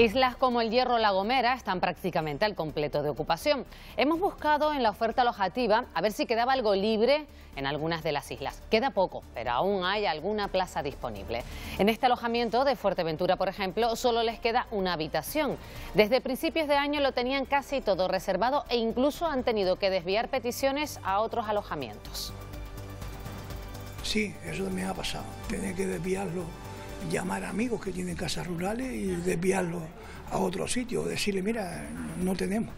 Islas como el Hierro La Gomera están prácticamente al completo de ocupación. Hemos buscado en la oferta alojativa a ver si quedaba algo libre en algunas de las islas. Queda poco, pero aún hay alguna plaza disponible. En este alojamiento de Fuerteventura, por ejemplo, solo les queda una habitación. Desde principios de año lo tenían casi todo reservado e incluso han tenido que desviar peticiones a otros alojamientos. Sí, eso me ha pasado. Tenía que desviarlo llamar a amigos que tienen casas rurales y desviarlos a otro sitio, decirle, mira, no tenemos.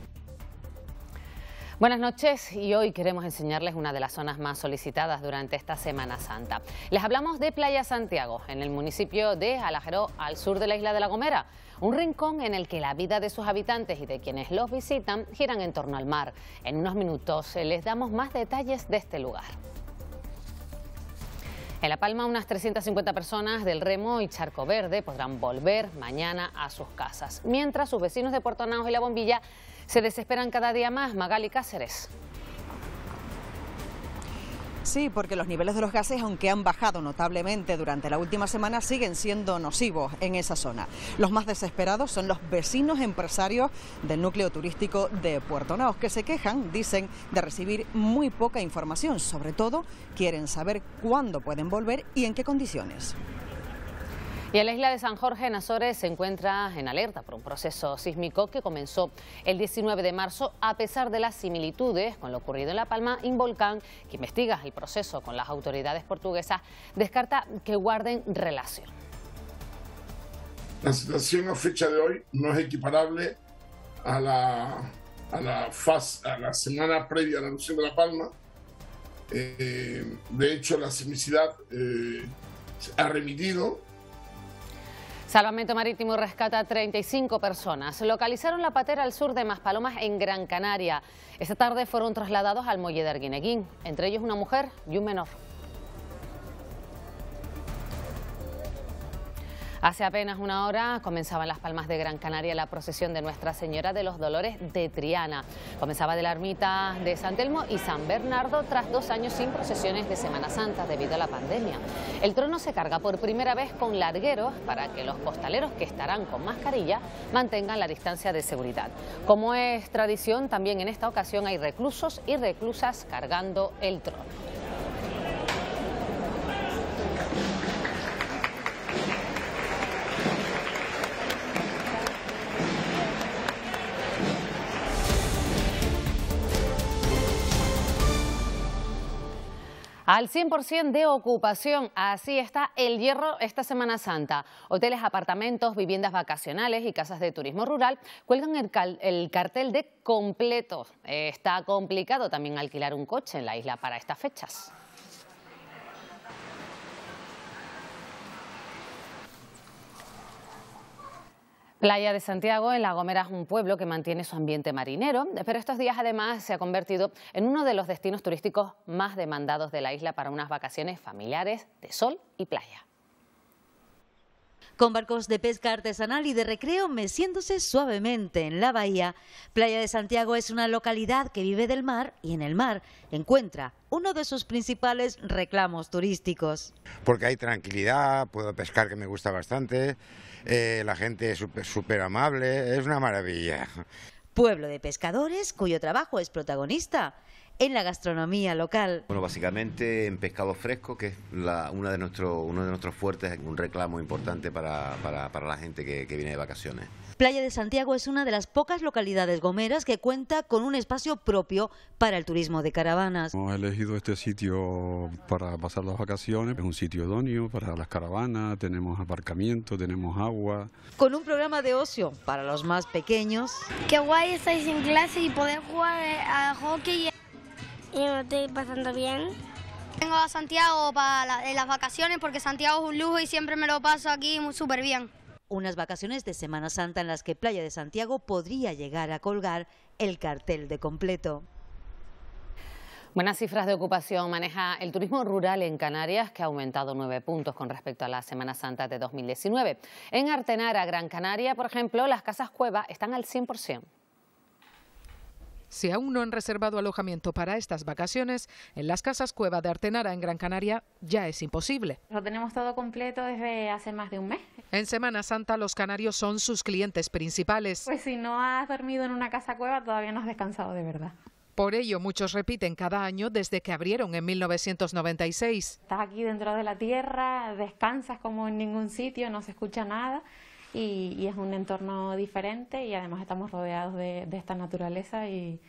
Buenas noches y hoy queremos enseñarles una de las zonas más solicitadas durante esta Semana Santa. Les hablamos de Playa Santiago, en el municipio de Alajero, al sur de la isla de La Gomera. Un rincón en el que la vida de sus habitantes y de quienes los visitan giran en torno al mar. En unos minutos eh, les damos más detalles de este lugar. En La Palma, unas 350 personas del Remo y Charco Verde podrán volver mañana a sus casas, mientras sus vecinos de Puerto Naos y La Bombilla se desesperan cada día más. Magali Cáceres. Sí, porque los niveles de los gases, aunque han bajado notablemente durante la última semana, siguen siendo nocivos en esa zona. Los más desesperados son los vecinos empresarios del núcleo turístico de Puerto Naos, que se quejan, dicen, de recibir muy poca información. Sobre todo, quieren saber cuándo pueden volver y en qué condiciones. Y la isla de San Jorge, en Azores, se encuentra en alerta por un proceso sísmico que comenzó el 19 de marzo, a pesar de las similitudes con lo ocurrido en La Palma, Involcán, que investiga el proceso con las autoridades portuguesas, descarta que guarden relación. La situación a fecha de hoy no es equiparable a la, a la, a la semana previa a la erupción de La Palma. Eh, de hecho, la sismicidad eh, ha remitido Salvamento Marítimo rescata a 35 personas. Localizaron la patera al sur de Maspalomas, en Gran Canaria. Esta tarde fueron trasladados al muelle de Arguineguín, entre ellos una mujer y un menor. Hace apenas una hora comenzaba en Las Palmas de Gran Canaria la procesión de Nuestra Señora de los Dolores de Triana. Comenzaba de la ermita de San Telmo y San Bernardo tras dos años sin procesiones de Semana Santa debido a la pandemia. El trono se carga por primera vez con largueros para que los costaleros que estarán con mascarilla mantengan la distancia de seguridad. Como es tradición, también en esta ocasión hay reclusos y reclusas cargando el trono. Al 100% de ocupación, así está el hierro esta Semana Santa. Hoteles, apartamentos, viviendas vacacionales y casas de turismo rural cuelgan el, cartel de completo. Está complicado también alquilar un coche en la isla para estas fechas. Playa de Santiago en La Gomera es un pueblo que mantiene su ambiente marinero, pero estos días además se ha convertido en uno de los destinos turísticos más demandados de la isla para unas vacaciones familiares de sol y playa con barcos de pesca artesanal y de recreo meciéndose suavemente en la bahía. Playa de Santiago es una localidad que vive del mar y en el mar encuentra uno de sus principales reclamos turísticos. Porque hay tranquilidad, puedo pescar que me gusta bastante, eh, la gente es súper amable, es una maravilla. Pueblo de pescadores cuyo trabajo es protagonista en la gastronomía local. Bueno, básicamente en pescado fresco, que es la, una de nuestro, uno de nuestros fuertes, un reclamo importante para, para, para la gente que, viene de vacaciones. Playa de Santiago es una de las pocas localidades gomeras que cuenta con un espacio propio para el turismo de caravanas. Hemos elegido este sitio para pasar las vacaciones, es un sitio idóneo para las caravanas, tenemos aparcamiento, tenemos agua. Con un programa de ocio para los más pequeños. Qué guay estáis en clase y poder jugar eh, a hockey y me estoy pasando bien. Vengo a Santiago para las vacaciones porque Santiago es un lujo y siempre me lo paso aquí súper bien. Unas vacaciones de Semana Santa en las que Playa de Santiago podría llegar a colgar el cartel de completo. Buenas cifras de ocupación maneja el turismo rural en Canarias, que ha aumentado nueve puntos con respecto a la Semana Santa de 2019. En Artenara, Gran Canaria, por ejemplo, las casas cueva están al 100%. Si aún no han reservado alojamiento para estas vacaciones, en las casas Cueva de Artenara en Gran Canaria ya es imposible. Lo tenemos todo completo desde hace más de un mes. En Semana Santa los canarios son sus clientes principales. Pues si no has dormido en una casa cueva todavía no has descansado de verdad. Por ello, muchos repiten cada año desde que abrieron en 1996. Estás aquí dentro de la tierra, descansas como en ningún sitio, no se escucha nada y, es un entorno diferente y además estamos rodeados de, esta naturaleza y,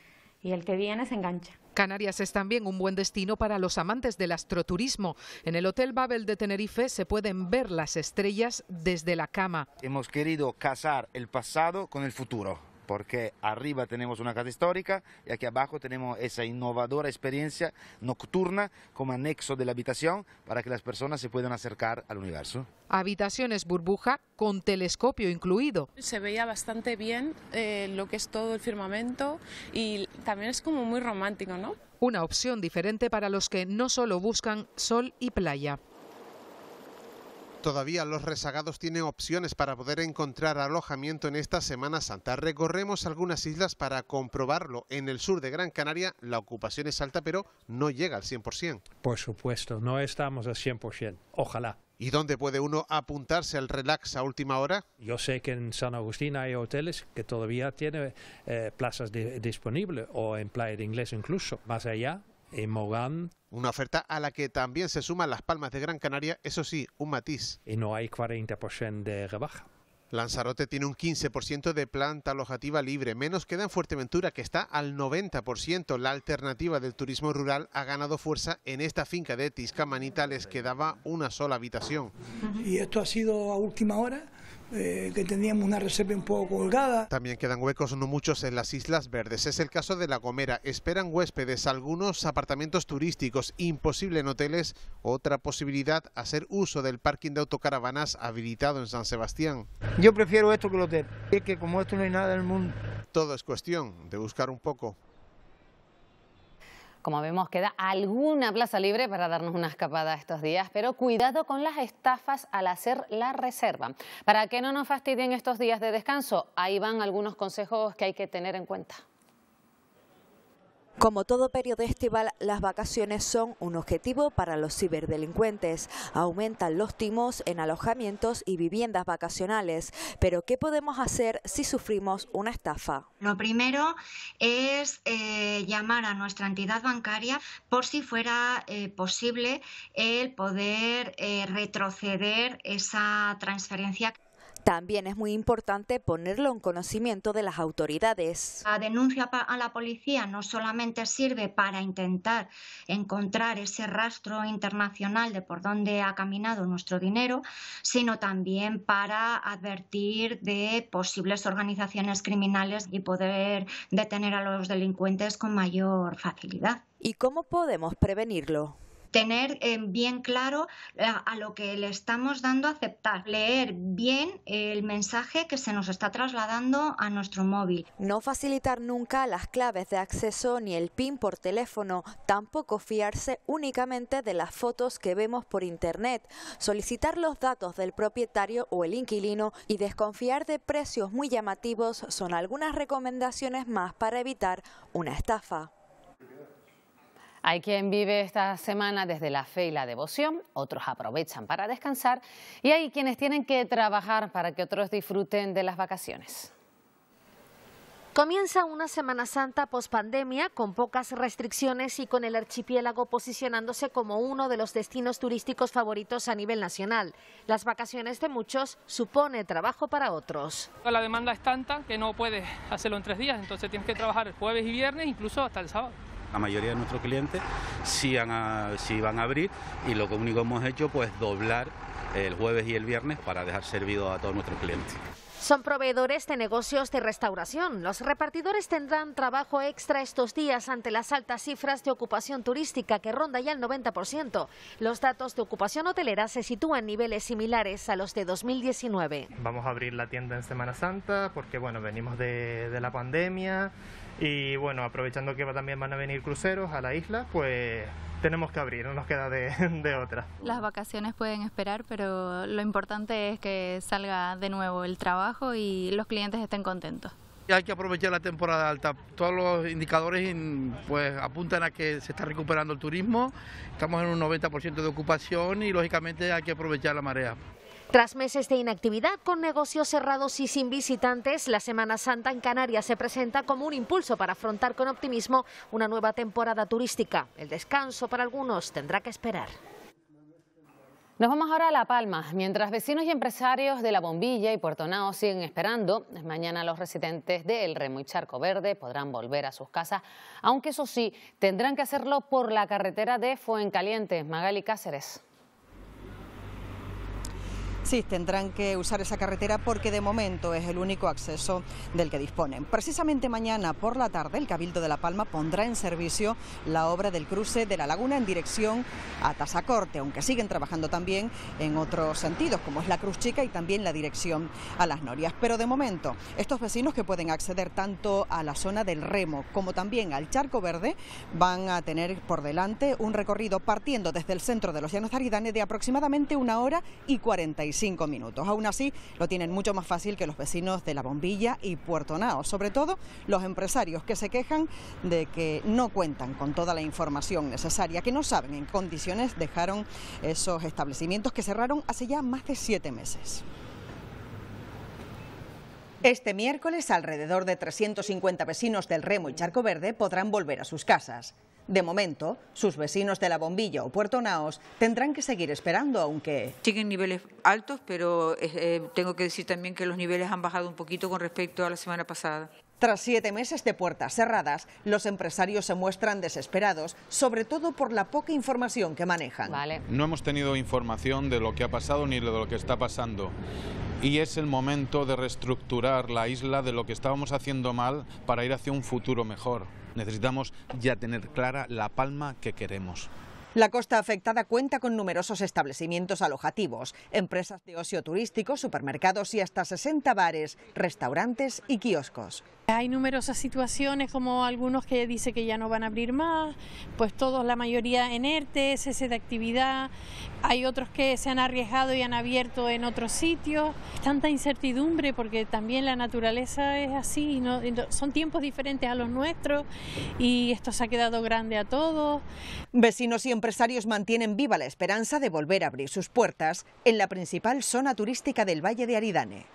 y el que viene se engancha. Canarias es también un buen destino para los amantes del astroturismo. En el Hotel Babel de Tenerife se pueden ver las estrellas desde la cama. Hemos querido casar el pasado con el futuro porque arriba tenemos una casa histórica y aquí abajo tenemos esa innovadora experiencia nocturna como anexo de la habitación para que las personas se puedan acercar al universo. Habitaciones burbuja con telescopio incluido. Se veía bastante bien eh, lo que es todo el firmamento y también es como muy romántico, ¿no? Una opción diferente para los que no solo buscan sol y playa. Todavía los rezagados tienen opciones para poder encontrar alojamiento en esta Semana Santa. Recorremos algunas islas para comprobarlo. En el sur de Gran Canaria la ocupación es alta, pero no llega al 100%. Por supuesto, no estamos al 100%. Ojalá. ¿Y dónde puede uno apuntarse al relax a última hora? Yo sé que en San Agustín hay hoteles que todavía tienen eh, plazas disponibles o en Playa de Inglés incluso. Más allá eh, una oferta a la que también se suman las palmas de Gran Canaria, eso sí, un matiz. Y no hay 40% de rebaja. Lanzarote tiene un 15% de planta alojativa libre, menos queda en Fuerteventura, que está al 90%. La alternativa del turismo rural ha ganado fuerza en esta finca de Tiscamanita, les quedaba una sola habitación. Y esto ha sido a última hora eh, que teníamos una reserva un poco colgada. También quedan huecos no muchos en las Islas Verdes. Es el caso de La Gomera. Esperan huéspedes algunos apartamentos turísticos, imposible en hoteles. Otra posibilidad, hacer uso del parking de autocaravanas habilitado en San Sebastián. Yo prefiero esto que el hotel. Es que como esto no hay nada en el mundo. Todo es cuestión de buscar un poco. Como vemos, queda alguna plaza libre para darnos una escapada estos días, pero cuidado con las estafas al hacer la reserva. Para que no nos fastidien estos días de descanso, ahí van algunos consejos que hay que tener en cuenta. Como todo periodo estival, las vacaciones son un objetivo para los ciberdelincuentes. Aumentan los timos en alojamientos y viviendas vacacionales. Pero, ¿qué podemos hacer si sufrimos una estafa? Lo primero es eh, llamar a nuestra entidad bancaria por si fuera eh, posible el poder eh, retroceder esa transferencia. También es muy importante ponerlo en conocimiento de las autoridades. La denuncia a la policía no solamente sirve para intentar encontrar ese rastro internacional de por dónde ha caminado nuestro dinero, sino también para advertir de posibles organizaciones criminales y poder detener a los delincuentes con mayor facilidad. ¿Y cómo podemos prevenirlo? tener em, bien claro a, ah, a, lo que le estamos dando a aceptar, leer bien el mensaje que se nos está trasladando a nuestro móvil. No facilitar nunca las claves de acceso ni el PIN por teléfono, tampoco fiarse únicamente de las fotos que vemos por Internet, solicitar los datos del propietario o el inquilino y desconfiar de precios muy llamativos son algunas recomendaciones más para evitar una estafa. Hay quien vive esta semana desde la fe y la devoción, otros aprovechan para descansar y hay quienes tienen que trabajar para que otros disfruten de las vacaciones. Comienza una Semana Santa pospandemia con pocas restricciones y con el archipiélago posicionándose como uno de los destinos turísticos favoritos a nivel nacional. Las vacaciones de muchos supone trabajo para otros. La demanda es tanta que no puedes hacerlo en tres días, entonces tienes que trabajar el jueves y viernes, incluso hasta el sábado. La mayoría de nuestros clientes sí, van a abrir y lo único que hemos hecho pues doblar el jueves y el viernes para dejar servido a todos nuestros clientes son proveedores de negocios de restauración. Los repartidores tendrán trabajo extra estos días ante las altas cifras de ocupación turística que ronda ya el 90%. Los datos de ocupación hotelera se sitúan niveles similares a los de 2019. Vamos a abrir la tienda en Semana Santa porque bueno, venimos de, de la pandemia y bueno, aprovechando que también van a venir cruceros a la isla, pues tenemos que abrir, no nos queda de, otra. Las vacaciones pueden esperar, pero lo importante es que salga de nuevo el trabajo y los clientes estén contentos. Hay que aprovechar la temporada alta. Todos los indicadores pues, apuntan a que se está recuperando el turismo. Estamos en un 90% de ocupación y lógicamente hay que aprovechar la marea. Tras meses de inactividad, con negocios cerrados y sin visitantes, la Semana Santa en Canarias se presenta como un impulso para afrontar con optimismo una nueva temporada turística. El descanso para algunos tendrá que esperar. Nos vamos ahora a La Palma. Mientras vecinos y empresarios de La Bombilla y Puerto Nao siguen esperando, mañana los residentes de El Remo y Charco Verde podrán volver a sus casas, aunque eso sí, tendrán que hacerlo por la carretera de Fuencaliente, Magali Cáceres sí tendrán que usar esa carretera porque de momento es el único acceso del que disponen. Precisamente mañana por la tarde el Cabildo de La Palma pondrá en servicio la obra del cruce de la laguna en dirección a Tazacorte, aunque siguen trabajando también en otros sentidos, como es la Cruz Chica y también la dirección a las Norias. Pero de momento, estos vecinos que pueden acceder tanto a la zona del Remo como también al Charco Verde van a tener por delante un recorrido partiendo desde el centro de los Llanos de de aproximadamente una hora y 45 cinco minutos. Aún así, lo tienen mucho más fácil que los vecinos de La Bombilla y Puerto Nao, sobre todo los empresarios que se quejan de que no cuentan con toda la información necesaria, que no saben en qué condiciones dejaron esos establecimientos que cerraron hace ya más de siete meses. Este miércoles, alrededor de 350 vecinos del Remo y Charco Verde podrán volver a sus casas. De momento, sus vecinos de La Bombilla o Puerto Naos tendrán que seguir esperando, aunque... Siguen niveles altos, pero eh, tengo que decir también que los niveles han bajado un poquito con respecto a la semana pasada. Tras siete meses de puertas cerradas, los empresarios se muestran desesperados, sobre todo por la poca información que manejan. No hemos tenido información de lo que ha pasado ni de lo que está pasando. Y es el momento de reestructurar la isla de lo que estábamos haciendo mal para ir hacia un futuro mejor. Necesitamos ya tener clara la palma que queremos. La costa afectada cuenta con numerosos establecimientos alojativos, empresas de ocio turístico, supermercados y hasta 60 bares, restaurantes y kioscos. Hay numerosas situaciones como algunos que dice que ya no van a abrir más, pues todos, la mayoría en ERTE, cese de actividad, hay otros que se han arriesgado y han abierto en otros sitios. Tanta incertidumbre porque también la naturaleza es así, son tiempos diferentes a los nuestros y esto se ha quedado grande a todos. Vecinos y empresarios mantienen viva la esperanza de volver a abrir sus puertas en la principal zona turística del Valle de Aridane.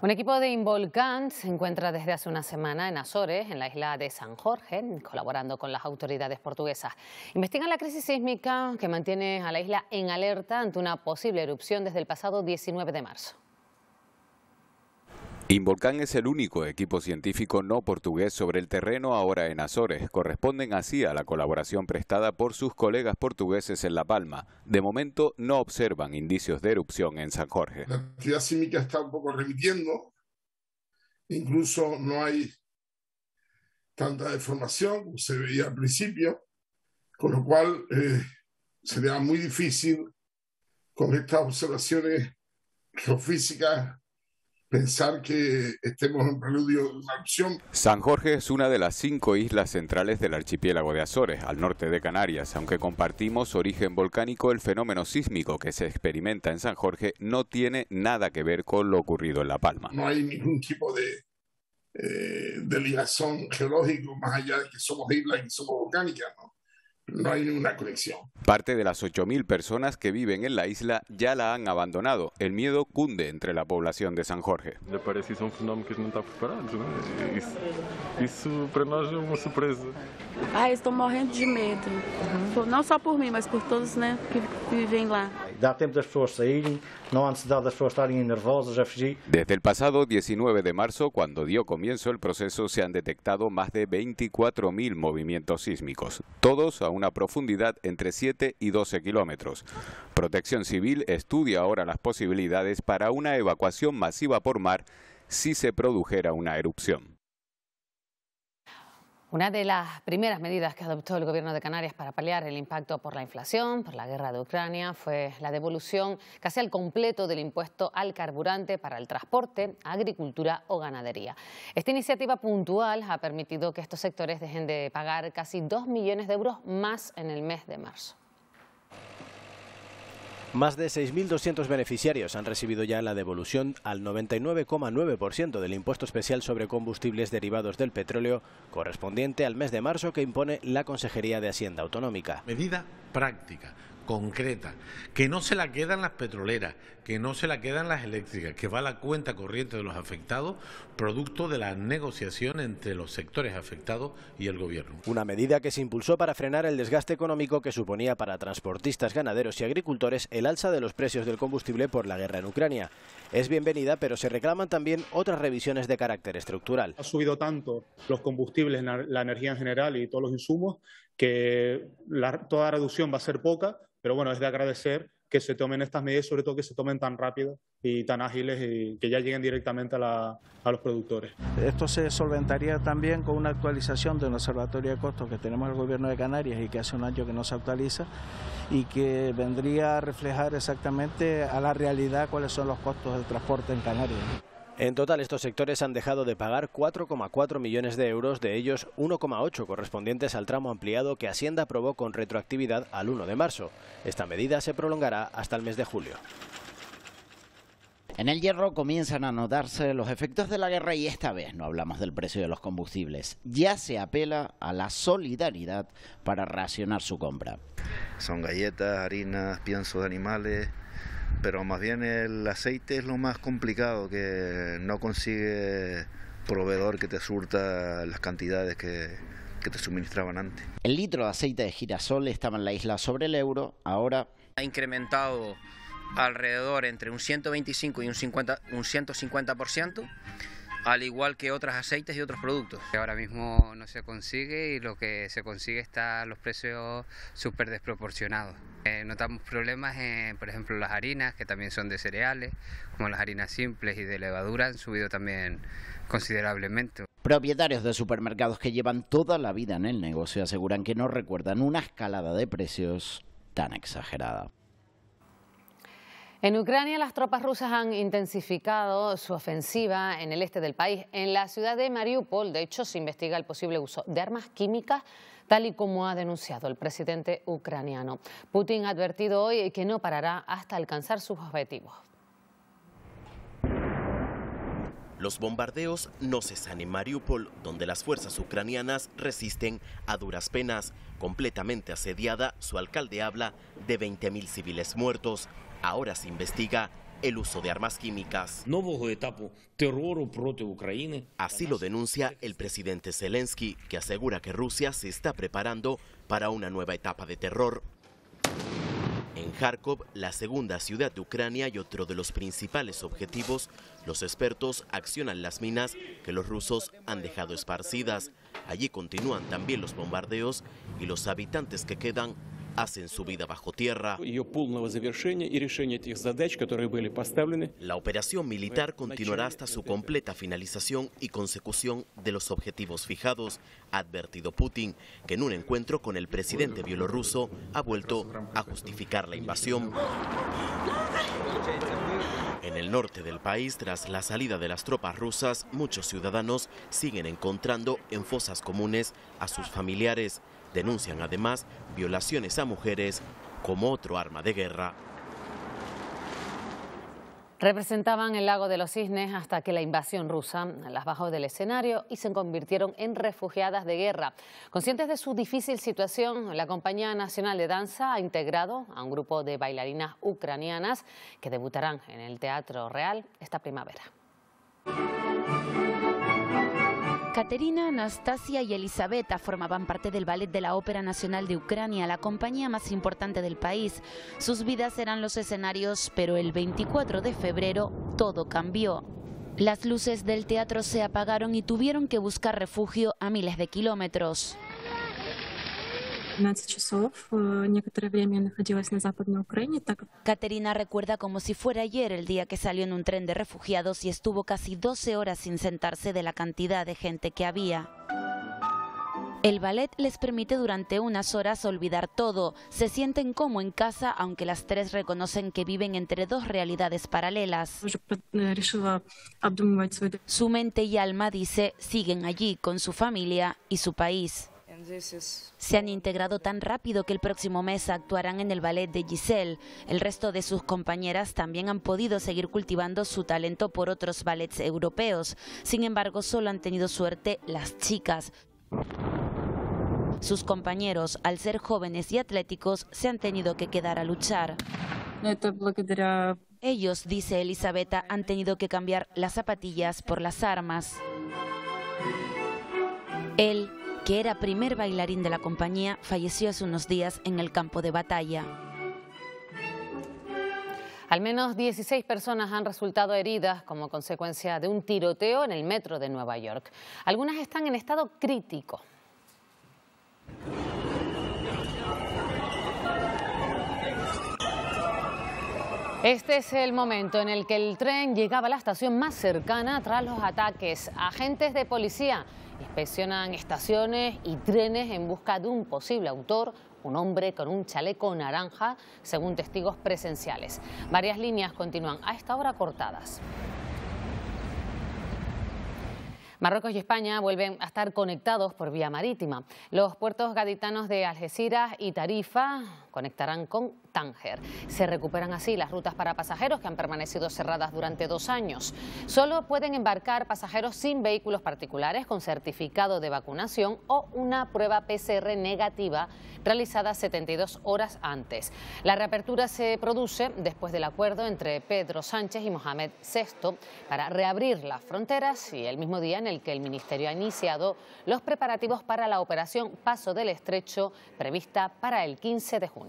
Un equipo de Involcant se encuentra desde hace una semana en Azores, en la isla de San Jorge, colaborando con las autoridades portuguesas. Investigan la crisis sísmica que mantiene a la isla en alerta ante una posible erupción desde el pasado 19 de marzo. Involcán es el único equipo científico no portugués sobre el terreno ahora en Azores. Corresponden así a la colaboración prestada por sus colegas portugueses en La Palma. De momento no observan indicios de erupción en San Jorge. La actividad sísmica está un poco remitiendo, Incluso no hay tanta deformación como se veía al principio. Con lo cual eh, sería muy difícil con estas observaciones geofísicas pensar que estemos en preludio de una opción. San Jorge es una de las cinco islas centrales del archipiélago de Azores, al norte de Canarias. Aunque compartimos origen volcánico, el fenómeno sísmico que se experimenta en San Jorge no tiene nada que ver con lo ocurrido en La Palma. No hay ningún tipo de, eh, de ligazón geológico más allá de que somos islas y somos volcánicas. ¿no? no hay conexión. Parte de las 8.000 personas que viven en la isla ya la han abandonado. El miedo cunde entre la población de San Jorge. Me parece que son fenómenos que no está preparados Eso para nosotros es una sorpresa. Ah, estou morrendo de miedo No solo por mí, sino por todos né, que viven lá. Desde el pasado 19 de marzo, cuando dio comienzo el proceso, se han detectado más de 24.000 movimientos sísmicos, todos a una profundidad entre 7 y 12 kilómetros. Protección Civil estudia ahora las posibilidades para una evacuación masiva por mar si se produjera una erupción. Una de las primeras medidas que adoptó el Gobierno de Canarias para paliar el impacto por la inflación, por la guerra de Ucrania, fue la devolución casi al completo del impuesto al carburante para el transporte, agricultura o ganadería. Esta iniciativa puntual ha permitido que estos sectores dejen de pagar casi 2 millones de euros más en el mes de marzo. Más de 6.200 beneficiarios han recibido ya la devolución al 99,9% del impuesto especial sobre combustibles derivados del petróleo correspondiente al mes de marzo que impone la Consejería de Hacienda Autonómica. Medida práctica concreta, que no se la quedan las petroleras, que no se la quedan las eléctricas, que va la cuenta corriente de los afectados, producto de la negociación entre los sectores afectados y el Gobierno. Una medida que se impulsó para frenar el desgaste económico que suponía para transportistas, ganaderos y agricultores el alza de los precios del combustible por la guerra en Ucrania. Es bienvenida, pero se reclaman también otras revisiones de carácter estructural. Ha subido tanto los combustibles, la energía en general y todos los insumos, que toda reducción va a ser poca pero bueno, es de agradecer que se tomen estas medidas, sobre todo que se tomen tan rápido y tan ágiles y que ya lleguen directamente a, los productores. Esto se solventaría también con una actualización de del observatorio de costos que tenemos el gobierno de Canarias y que hace un año que no se actualiza y que vendría a reflejar exactamente a la realidad cuáles son los costos del transporte en Canarias. En total, estos sectores han dejado de pagar 4,4 millones de euros, de ellos 1,8 correspondientes al tramo ampliado que Hacienda aprobó con retroactividad al 1 de marzo. Esta medida se prolongará hasta el mes de julio. En el hierro comienzan a notarse los efectos de la guerra y esta vez no hablamos del precio de los combustibles. Ya se apela a la solidaridad para racionar su compra. Son galletas, harinas, pienso de animales, pero más bien el aceite es lo más complicado, que no consigue proveedor que te surta las cantidades que, que te suministraban antes. El litro de aceite de girasol estaba en la isla sobre el euro, ahora... Ha incrementado alrededor entre un 125 y un, 50, un 150% al igual que otros aceites y otros productos. Ahora mismo no se consigue y lo que se consigue está los precios súper desproporcionados. Eh, notamos problemas en, por ejemplo, las harinas, que también son de cereales, como las harinas simples y de levadura, han subido también considerablemente. Propietarios de supermercados que llevan toda la vida en el negocio aseguran que no recuerdan una escalada de precios tan exagerada. En Ucrania las tropas rusas han intensificado su ofensiva en el este del país. En la ciudad de Mariupol, de hecho, se investiga el posible uso de armas químicas, tal y como ha denunciado el presidente ucraniano. Putin ha advertido hoy que no parará hasta alcanzar sus objetivos. Los bombardeos no cesan en Mariupol, donde las fuerzas ucranianas resisten a duras penas. Completamente asediada, su alcalde habla de 20.000 civiles muertos. Ahora se investiga el uso de armas químicas. Así lo denuncia el presidente Zelensky, que asegura que Rusia se está preparando para una nueva etapa de terror. En Kharkov, la segunda ciudad de Ucrania y otro de los principales objetivos, los expertos accionan las minas que los rusos han dejado esparcidas. Allí continúan también los bombardeos y los habitantes que quedan hacen su vida bajo tierra. La operación militar continuará hasta su completa finalización y consecución de los objetivos fijados, ha advertido Putin, que en un encuentro con el presidente bielorruso ha vuelto a justificar la invasión. En el norte del país, tras la salida de las tropas rusas, muchos ciudadanos siguen encontrando en fosas comunes a sus familiares. Denuncian además violaciones a mujeres como otro arma de guerra. Representaban el lago de los cisnes hasta que la invasión rusa las bajó del escenario y se convirtieron en refugiadas de guerra. Conscientes de su difícil situación, la Compañía Nacional de Danza ha integrado a un grupo de bailarinas ucranianas que debutarán en el Teatro Real esta primavera. Katerina, Anastasia y Elisabetta formaban parte del ballet de la Ópera Nacional de Ucrania, la compañía más importante del país. Sus vidas eran los escenarios, pero el 24 de febrero todo cambió. Las luces del teatro se apagaron y tuvieron que buscar refugio a miles de kilómetros. Caterina э, recuerda como si fuera ayer el día que salió en un tren de refugiados y estuvo casi 12 horas sin sentarse de la cantidad de gente que había. El ballet les permite durante unas horas olvidar todo, se sienten como en casa, aunque las tres reconocen que viven entre dos realidades paralelas. Э, su mente y alma, dice, siguen allí con su familia y su país. Se han integrado tan rápido que el próximo mes actuarán en el ballet de Giselle. El resto de sus compañeras también han podido seguir cultivando su talento por otros ballets europeos. Sin embargo, solo han tenido suerte las chicas. Sus compañeros, al ser jóvenes y atléticos, se han tenido que quedar a luchar. Ellos, dice Elisabetta, han tenido que cambiar las zapatillas por las armas. Él que era primer bailarín de la compañía, falleció hace unos días en el campo de batalla. Al menos 16 personas han resultado heridas como consecuencia de un tiroteo en el metro de Nueva York. Algunas están en estado crítico. Este es el momento en el que el tren llegaba a la estación más cercana tras los ataques. Agentes de policía Inspeccionan estaciones y trenes en busca de un posible autor, un hombre con un chaleco naranja, según testigos presenciales. Varias líneas continúan a esta hora cortadas. Marruecos y España vuelven a estar conectados por vía marítima. Los puertos gaditanos de Algeciras y Tarifa conectarán con Tánger. Se recuperan así las rutas para pasajeros que han permanecido cerradas durante dos años. Solo pueden embarcar pasajeros sin vehículos particulares con certificado de vacunación o una prueba PCR negativa realizada 72 horas antes. La reapertura se produce después del acuerdo entre Pedro Sánchez y Mohamed VI para reabrir las fronteras y el mismo día en el que el Ministerio ha iniciado los preparativos para la operación Paso del Estrecho prevista para el 15 de junio.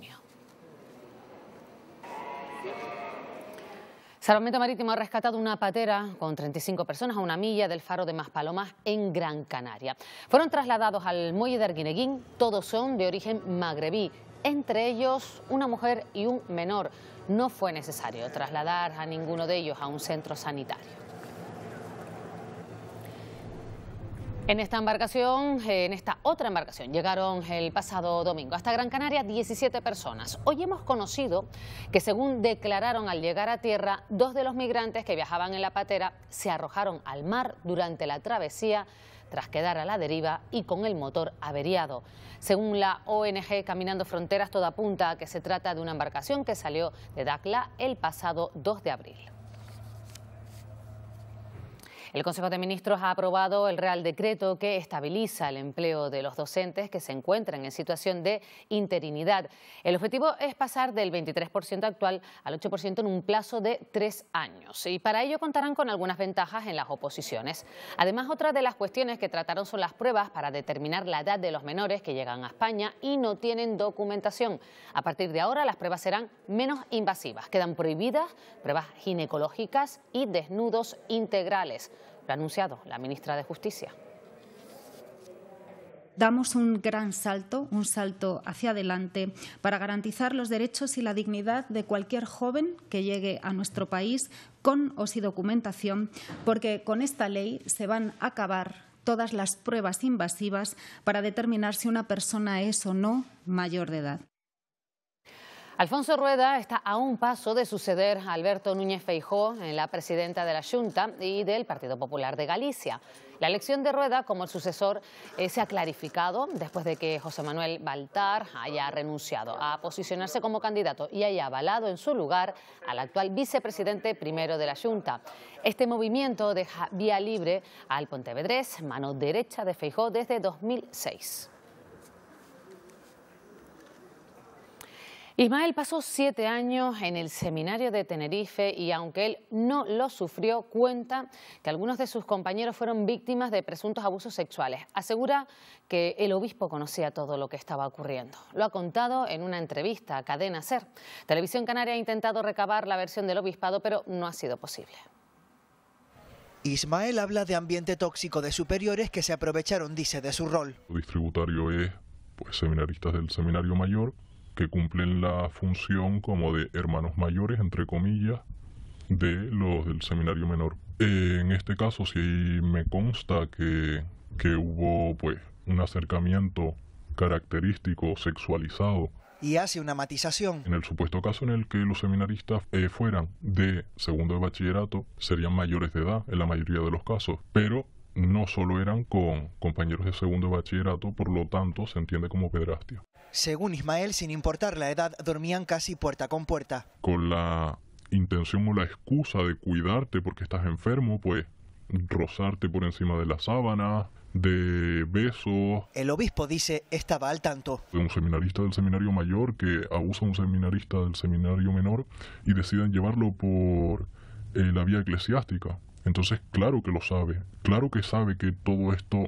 Salvamento Marítimo ha rescatado una patera con 35 personas a una milla del faro de Maspalomas en Gran Canaria. Fueron trasladados al muelle de Arguineguín, todos son de origen magrebí, entre ellos una mujer y un menor. No fue necesario trasladar a ninguno de ellos a un centro sanitario. En esta embarcación, en esta otra embarcación, llegaron el pasado domingo hasta Gran Canaria 17 personas. Hoy hemos conocido que según declararon al llegar a tierra, dos de los migrantes que viajaban en la patera se arrojaron al mar durante la travesía tras quedar a la deriva y con el motor averiado. Según la ONG Caminando Fronteras, toda apunta a que se trata de una embarcación que salió de Dakla el pasado 2 de abril. El Consejo de Ministros ha aprobado el Real Decreto que estabiliza el empleo de los docentes que se encuentran en situación de interinidad. El objetivo es pasar del 23% actual al 8% en un plazo de tres años. Y para ello contarán con algunas ventajas en las oposiciones. Además, otra de las cuestiones que trataron son las pruebas para determinar la edad de los menores que llegan a España y no tienen documentación. A partir de ahora, las pruebas serán menos invasivas. Quedan prohibidas pruebas ginecológicas y desnudos integrales ha anunciado la ministra de Justicia. Damos un gran salto, un salto hacia adelante para garantizar los derechos y la dignidad de cualquier joven que llegue a nuestro país con o sin documentación, porque con esta ley se van a acabar todas las pruebas invasivas para determinar si una persona es o no mayor de edad. Alfonso Rueda está a un paso de suceder a Alberto Núñez Feijó en eh, la presidenta de la Junta y del Partido Popular de Galicia. La elección de Rueda como el sucesor eh, se ha clarificado después de que José Manuel Baltar haya renunciado a posicionarse como candidato y haya avalado en su lugar al actual vicepresidente primero de la Junta. Este movimiento deja vía libre al Pontevedrés, mano derecha de Feijó desde 2006. Ismael pasó siete años en el seminario de Tenerife y aunque él no lo sufrió, cuenta que algunos de sus compañeros fueron víctimas de presuntos abusos sexuales. Asegura que el obispo conocía todo lo que estaba ocurriendo. Lo ha contado en una entrevista a Cadena Ser. Televisión Canaria ha intentado recabar la versión del obispado, pero no ha sido posible. Ismael habla de ambiente tóxico de superiores que se aprovecharon, dice, de su rol. El es pues, seminaristas del seminario mayor que cumplen la función como de hermanos mayores, entre comillas, de los del seminario menor. Eh, en este caso sí me consta que, hubo pues un acercamiento característico sexualizado y hace una matización. En el supuesto caso en el que los seminaristas eh, fueran de segundo de bachillerato, serían mayores de edad en la mayoría de los casos, pero no solo eran con compañeros de segundo de bachillerato, por lo tanto se entiende como pedrastia. Según Ismael, sin importar la edad, dormían casi puerta con puerta. Con la intención o la excusa de cuidarte porque estás enfermo, pues rozarte por encima de la sábana, de besos. El obispo dice estaba al tanto. De un seminarista del seminario mayor que abusa a un seminarista del seminario menor y deciden llevarlo por eh, la vía eclesiástica. Entonces, claro que lo sabe, claro que sabe que todo esto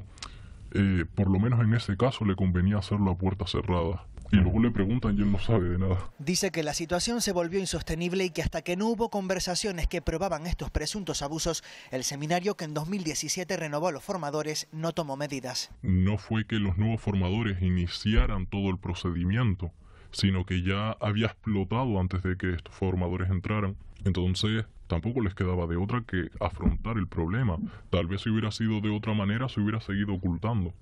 eh, por lo menos en ese caso le convenía hacerlo a puerta cerrada. Y luego le preguntan y él no sabe de nada. Dice que la situación se volvió insostenible y que hasta que no hubo conversaciones que probaban estos presuntos abusos, el seminario que en 2017 renovó a los formadores no tomó medidas. No fue que los nuevos formadores iniciaran todo el procedimiento, sino que ya había explotado antes de que estos formadores entraran. Entonces, tampoco les quedaba de otra que afrontar el problema. Tal vez si hubiera sido de otra manera, se hubiera seguido ocultando.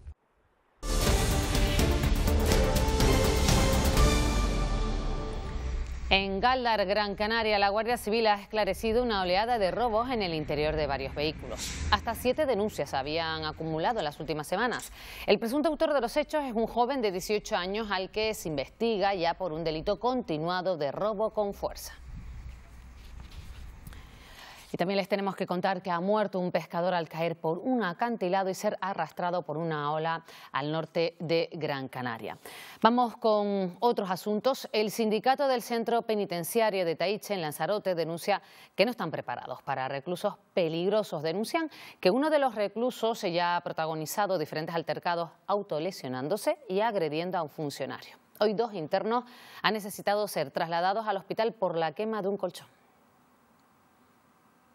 En Galdar, Gran Canaria, la Guardia Civil ha esclarecido una oleada de robos en el interior de varios vehículos. Hasta siete denuncias habían acumulado en las últimas semanas. El presunto autor de los hechos es un joven de 18 años al que se investiga ya por un delito continuado de robo con fuerza. Y también les tenemos que contar que ha muerto un pescador al caer por un acantilado y ser arrastrado por una ola al norte de Gran Canaria. Vamos con otros asuntos. El sindicato del Centro Penitenciario de Taiche en Lanzarote denuncia que no están preparados para reclusos peligrosos. Denuncian que uno de los reclusos ya ha protagonizado diferentes altercados autolesionándose y agrediendo a un funcionario. Hoy dos internos han necesitado ser trasladados al hospital por la quema de un colchón.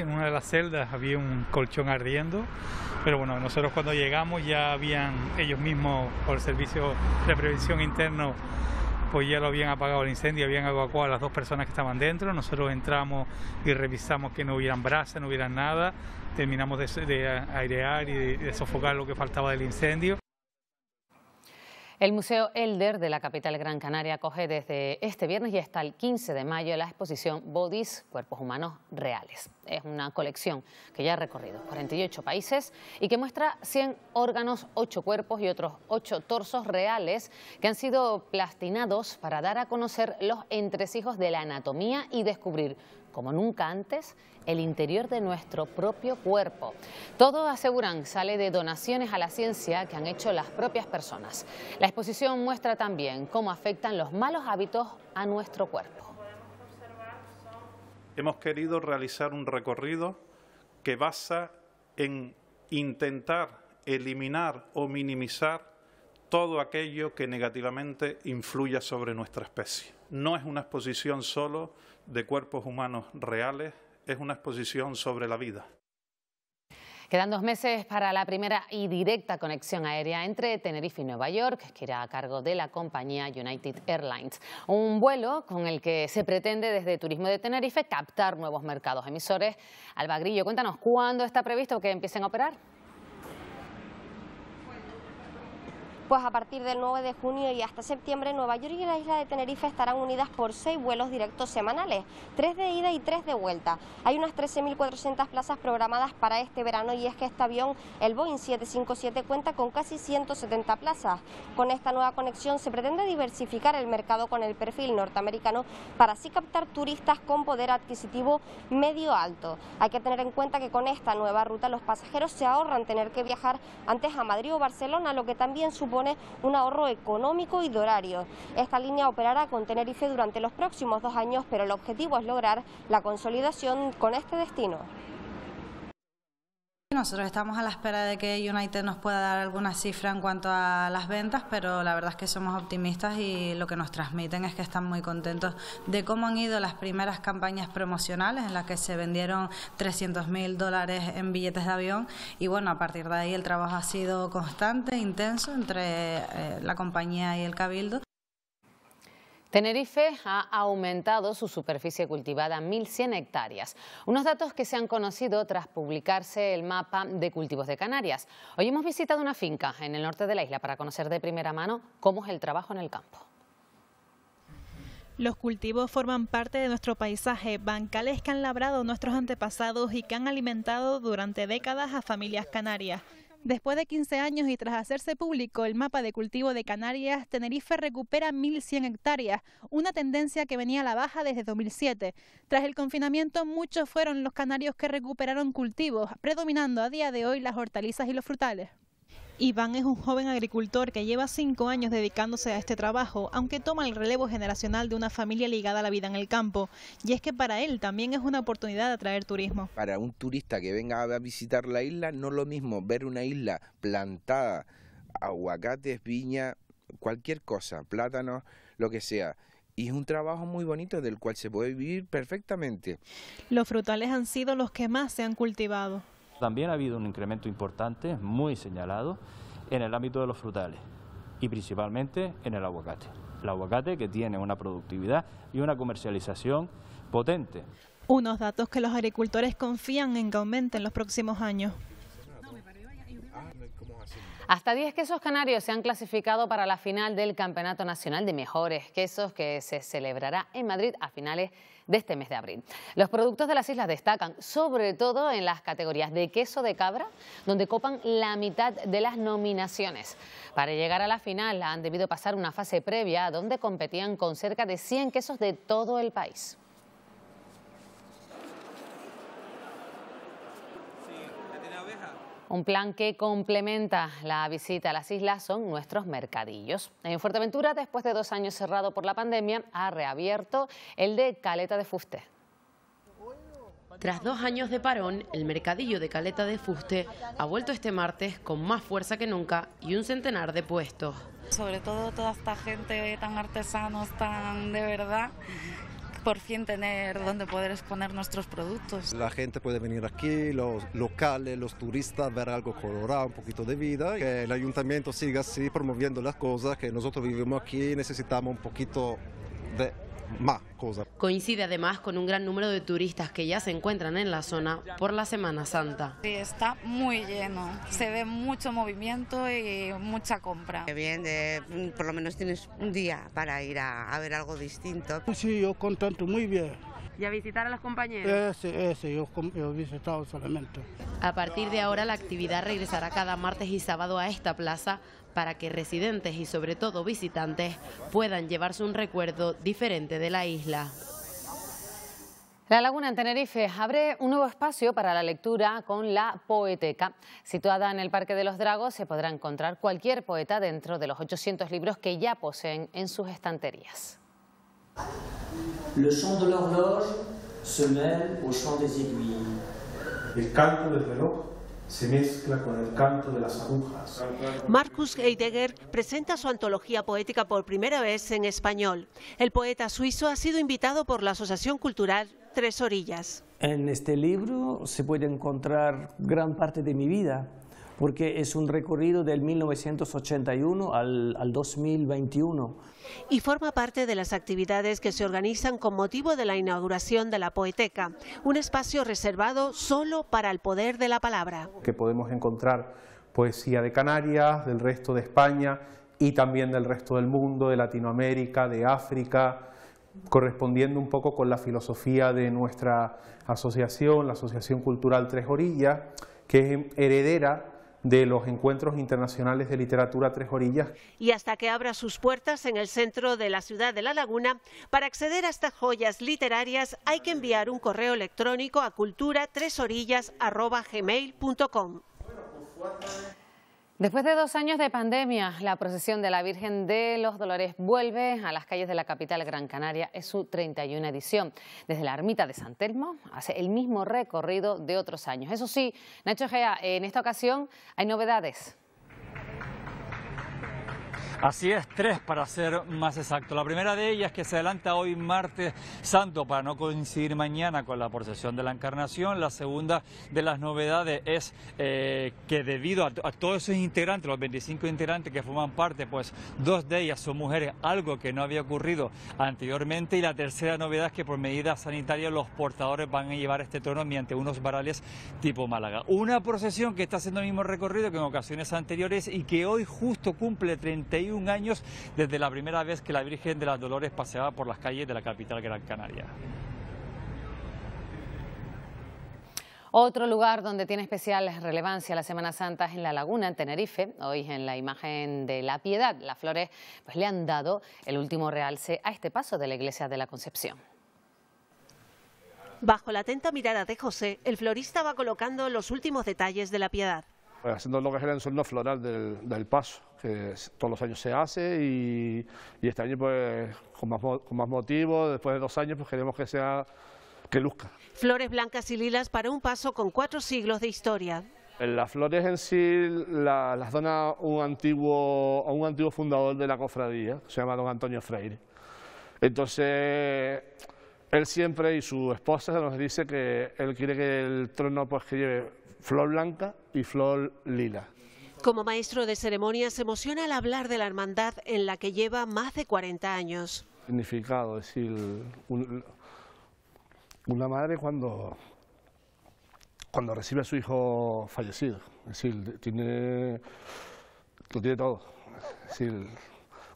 En una de las celdas había un colchón ardiendo, pero bueno, nosotros cuando llegamos ya habían ellos mismos, por el servicio de prevención interno, pues ya lo habían apagado el incendio, habían evacuado a las dos personas que estaban dentro. Nosotros entramos y revisamos que no hubieran brasas, no hubieran nada. Terminamos de, airear y de sofocar lo que faltaba del incendio. El Museo Elder de la capital Gran Canaria acoge desde este viernes y hasta el 15 de mayo la exposición Bodies, Cuerpos Humanos Reales. Es una colección que ya ha recorrido 48 países y que muestra 100 órganos, 8 cuerpos y otros 8 torsos reales que han sido plastinados para dar a conocer los entresijos de la anatomía y descubrir como nunca antes, el interior de nuestro propio cuerpo. Todo, aseguran, sale de donaciones a la ciencia que han hecho las propias personas. La exposición muestra también cómo afectan los malos hábitos a nuestro cuerpo. Hemos querido realizar un recorrido que basa en intentar eliminar o minimizar todo aquello que negativamente influya sobre nuestra especie no es una exposición solo de cuerpos humanos reales, es una exposición sobre la vida. Quedan dos meses para la primera y directa conexión aérea entre Tenerife y Nueva York, que irá a cargo de la compañía United Airlines. Un vuelo con el que se pretende desde Turismo de Tenerife captar nuevos mercados emisores. Alba Grillo, cuéntanos, ¿cuándo está previsto que empiecen a operar? pues a partir del 9 de junio y hasta septiembre, Nueva York y la isla de Tenerife estarán unidas por seis vuelos directos semanales, tres de ida y tres de vuelta. Hay unas 13.400 plazas programadas para este verano y es que este avión, el Boeing 757, cuenta con casi 170 plazas. Con esta nueva conexión se pretende diversificar el mercado con el perfil norteamericano para así captar turistas con poder adquisitivo medio alto. Hay que tener en cuenta que con esta nueva ruta los pasajeros se ahorran tener que viajar antes a Madrid o Barcelona, lo que también supone un ahorro económico y de horario. Esta línea operará con Tenerife durante los próximos dos años, pero el objetivo es lograr la consolidación con este destino. Nosotros estamos a la espera de que United nos pueda dar alguna cifra en cuanto a las ventas, pero la verdad es que somos optimistas y lo que nos transmiten es que están muy contentos de cómo han ido las primeras campañas promocionales en las que se vendieron 300 mil dólares en billetes de avión y bueno, a partir de ahí el trabajo ha sido constante, intenso entre eh, la compañía y el cabildo. Tenerife ha aumentado su superficie cultivada a 1.100 hectáreas, unos datos que se han conocido tras publicarse el mapa de cultivos de Canarias. Hoy hemos visitado una finca en el norte de la isla para conocer de primera mano cómo es el trabajo en el campo. Los cultivos forman parte de nuestro paisaje, bancales que han labrado nuestros antepasados y que han alimentado durante décadas a familias canarias. Después de 15 años y tras hacerse público el mapa de cultivo de Canarias, Tenerife recupera 1.100 hectáreas, una tendencia que venía a la baja desde 2007. Tras el confinamiento, muchos fueron los canarios que recuperaron cultivos, predominando a día de hoy las hortalizas y los frutales. Iván es un joven agricultor que lleva cinco años dedicándose a este trabajo, aunque toma el relevo generacional de una familia ligada a la vida en el campo. Y es que para él también es una oportunidad de atraer turismo. Para un turista que venga a visitar la isla, no es lo mismo ver una isla plantada, aguacates, viña, cualquier cosa, plátanos, lo que sea y es un trabajo muy bonito del cual se puede vivir perfectamente. Los frutales han sido los que más se han cultivado. También ha habido un incremento importante, muy señalado, en el ámbito de los frutales y principalmente en el aguacate. El aguacate que tiene una productividad y una comercialización potente. Unos datos que los agricultores confían en que aumenten los próximos años. Hasta 10 quesos canarios se han clasificado para la final del Campeonato Nacional de Mejores Quesos que se celebrará en Madrid a finales de este mes de abril. Los productos de las islas destacan sobre todo en las categorías de queso de cabra, donde copan la mitad de las nominaciones. Para llegar a la final han debido pasar una fase previa donde competían con cerca de 100 quesos de todo el país. Un plan que complementa la visita a las islas son nuestros mercadillos. En Fuerteventura, después de dos años cerrado por la pandemia, ha reabierto el de Caleta de Fuste. Tras dos años de parón, el mercadillo de Caleta de Fuste ha vuelto este martes con más fuerza que nunca y un centenar de puestos. Sobre todo toda esta gente tan artesanos, tan de verdad, por fin tener donde poder exponer nuestros productos. La gente puede venir aquí, los locales, los turistas, ver algo colorado, un poquito de vida, que el ayuntamiento siga así promoviendo las cosas que nosotros vivimos aquí, y necesitamos un poquito de Coincide además con un gran número de turistas que ya se encuentran en la zona por la Semana Santa. Sí, está muy lleno, se ve mucho movimiento y mucha compra. Bien, eh, por lo menos tienes un día para ir a, ver algo distinto. Sí, yo contento, muy bien. ¿Y a visitar a los compañeros? Sí, ese, yo he visitado solamente. A partir de ahora la actividad regresará cada martes y sábado a esta plaza para que residentes y sobre todo visitantes puedan llevarse un recuerdo diferente de la isla. La Laguna en Tenerife abre un nuevo espacio para la lectura con la Poeteca. Situada en el Parque de los Dragos se podrá encontrar cualquier poeta dentro de los 800 libros que ya poseen en sus estanterías. El canto del reloj se mezcla con el canto de las agujas. Marcus Heidegger presenta su antología poética por primera vez en español. El poeta suizo ha sido invitado por la Asociación Cultural Tres Orillas. En este libro se puede encontrar gran parte de mi vida, porque es un recorrido del 1981 al, 2021. Y forma parte de las actividades que se organizan con motivo de la inauguración de la Poeteca, un espacio reservado solo para el poder de la palabra. Que podemos encontrar poesía de Canarias, del resto de España y también del resto del mundo, de Latinoamérica, de África, correspondiendo un poco con la filosofía de nuestra asociación, la Asociación Cultural Tres Orillas, que es heredera de los encuentros internacionales de literatura Tres Orillas. Y hasta que abra sus puertas en el centro de la ciudad de La Laguna, para acceder a estas joyas literarias hay que enviar un correo electrónico a cultura orillasgmailcom Después de dos años de pandemia, la procesión de la Virgen de los Dolores vuelve a las calles de la capital Gran Canaria. Es su 31 edición. Desde la ermita de San Telmo hace el mismo recorrido de otros años. Eso sí, Nacho Gea, en esta ocasión hay novedades. Así es, tres para ser más exacto. La primera de ellas que se adelanta hoy martes santo para no coincidir mañana con la procesión de la Encarnación. La segunda de las novedades es eh, que debido a, todos esos integrantes, los 25 integrantes que forman parte, pues dos de ellas son mujeres, algo que no había ocurrido anteriormente. Y la tercera novedad es que por medida sanitarias los portadores van a llevar este trono mediante unos varales tipo Málaga. Una procesión que está haciendo el mismo recorrido que en ocasiones anteriores y que hoy justo cumple 31 años desde la primera vez que la Virgen de las Dolores paseaba por las calles de la capital Gran Canaria. Otro lugar donde tiene especial relevancia la Semana Santa es en La Laguna, en Tenerife. Hoy en la imagen de la piedad, las flores pues, le han dado el último realce a este paso de la iglesia de la Concepción. Bajo la atenta mirada de José, el florista va colocando los últimos detalles de la piedad. Pues, haciendo lo que es el ensorno floral del, del, paso, que todos los años se hace y, este año pues con más, con más motivo, después de dos años pues queremos que sea, que luzca. Flores blancas y lilas para un paso con cuatro siglos de historia. Las flores en sí la, las dona un antiguo, un antiguo fundador de la cofradía, se llama don Antonio Freire. Entonces, él siempre y su esposa nos dice que él quiere que el trono pues, que lleve flor blanca y flor lila. Como maestro de ceremonias se emociona al hablar de la hermandad en la que lleva más de 40 años. Significado, es decir, una madre cuando, cuando recibe a su hijo fallecido, es decir, tiene, lo tiene todo. Es decir,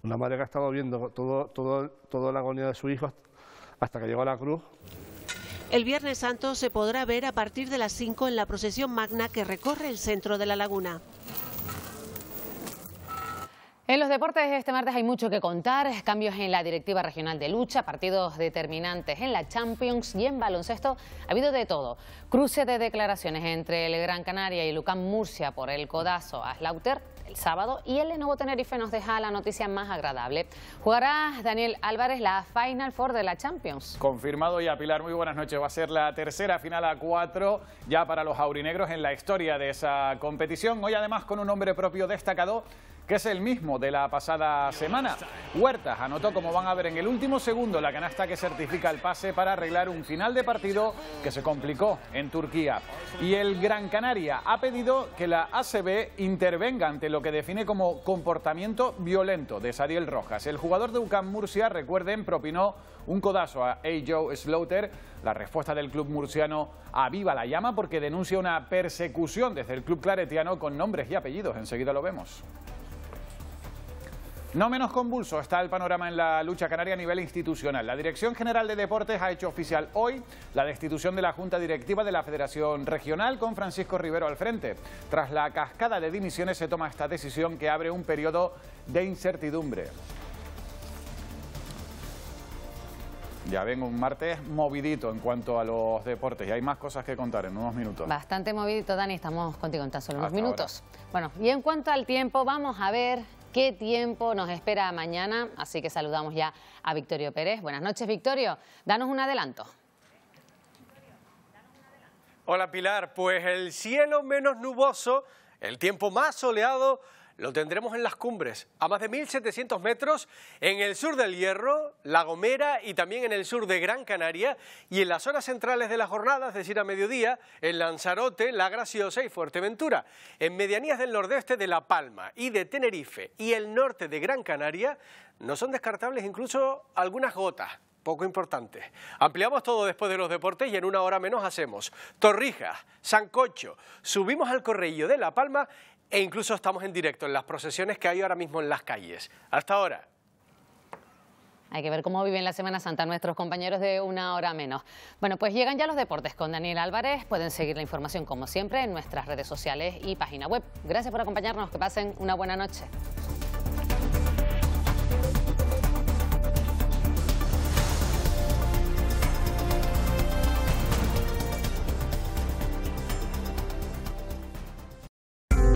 una madre que ha estado viendo todo, toda la agonía de su hijo hasta que llegó a la cruz. El Viernes Santo se podrá ver a partir de las 5 en la procesión magna que recorre el centro de la laguna. En los deportes de este martes hay mucho que contar, cambios en la directiva regional de lucha, partidos determinantes en la Champions y en baloncesto ha habido de todo. Cruce de declaraciones entre el Gran Canaria y Lucán Murcia por el codazo a Slaughter el sábado y el Nuevo Tenerife nos deja la noticia más agradable. Jugará Daniel Álvarez la Final Four de la Champions. Confirmado y a Pilar, muy buenas noches. Va a ser la tercera final a cuatro ya para los aurinegros en la historia de esa competición. Hoy además con un nombre propio destacado que es el mismo de la pasada semana. Huertas anotó, como van a ver en el último segundo, la canasta que certifica el pase para arreglar un final de partido que se complicó en Turquía. Y el Gran Canaria ha pedido que la ACB intervenga ante lo que define como comportamiento violento de Sariel Rojas. El jugador de UCAM Murcia, recuerden, propinó un codazo a Joe Slaughter. La respuesta del club murciano aviva la llama porque denuncia una persecución desde el club claretiano con nombres y apellidos. Enseguida lo vemos. No menos convulso está el panorama en la lucha canaria a nivel institucional. La Dirección General de Deportes ha hecho oficial hoy la destitución de la Junta Directiva de la Federación Regional con Francisco Rivero al frente. Tras la cascada de dimisiones se toma esta decisión que abre un periodo de incertidumbre. Ya vengo un martes movidito en cuanto a los deportes y hay más cosas que contar en unos minutos. Bastante movidito, Dani, estamos contigo en tan solo unos minutos. Bueno, y en cuanto al tiempo, vamos a ver qué tiempo nos espera mañana, así que saludamos ya a Victorio Pérez. Buenas noches, Victorio. Danos un adelanto. Hola Pilar, pues el cielo menos nuboso, el tiempo más soleado lo tendremos en las cumbres, a más de 1.700 metros, en el sur del Hierro, La Gomera y también en el sur de Gran Canaria y en las zonas centrales de la jornada, es decir, a mediodía, en Lanzarote, La Graciosa y Fuerteventura, en medianías del nordeste de La Palma y de Tenerife y el norte de Gran Canaria, no son descartables incluso algunas gotas poco importantes... Ampliamos todo después de los deportes y en una hora menos hacemos Torrijas, Sancocho, subimos al Correillo de La Palma e incluso estamos en directo en las procesiones que hay ahora mismo en las calles. Hasta ahora. Hay que ver cómo viven la Semana Santa nuestros compañeros de una hora menos. Bueno, pues llegan ya los deportes con Daniel Álvarez. Pueden seguir la información como siempre en nuestras redes sociales y página web. Gracias por acompañarnos. Que pasen una buena noche.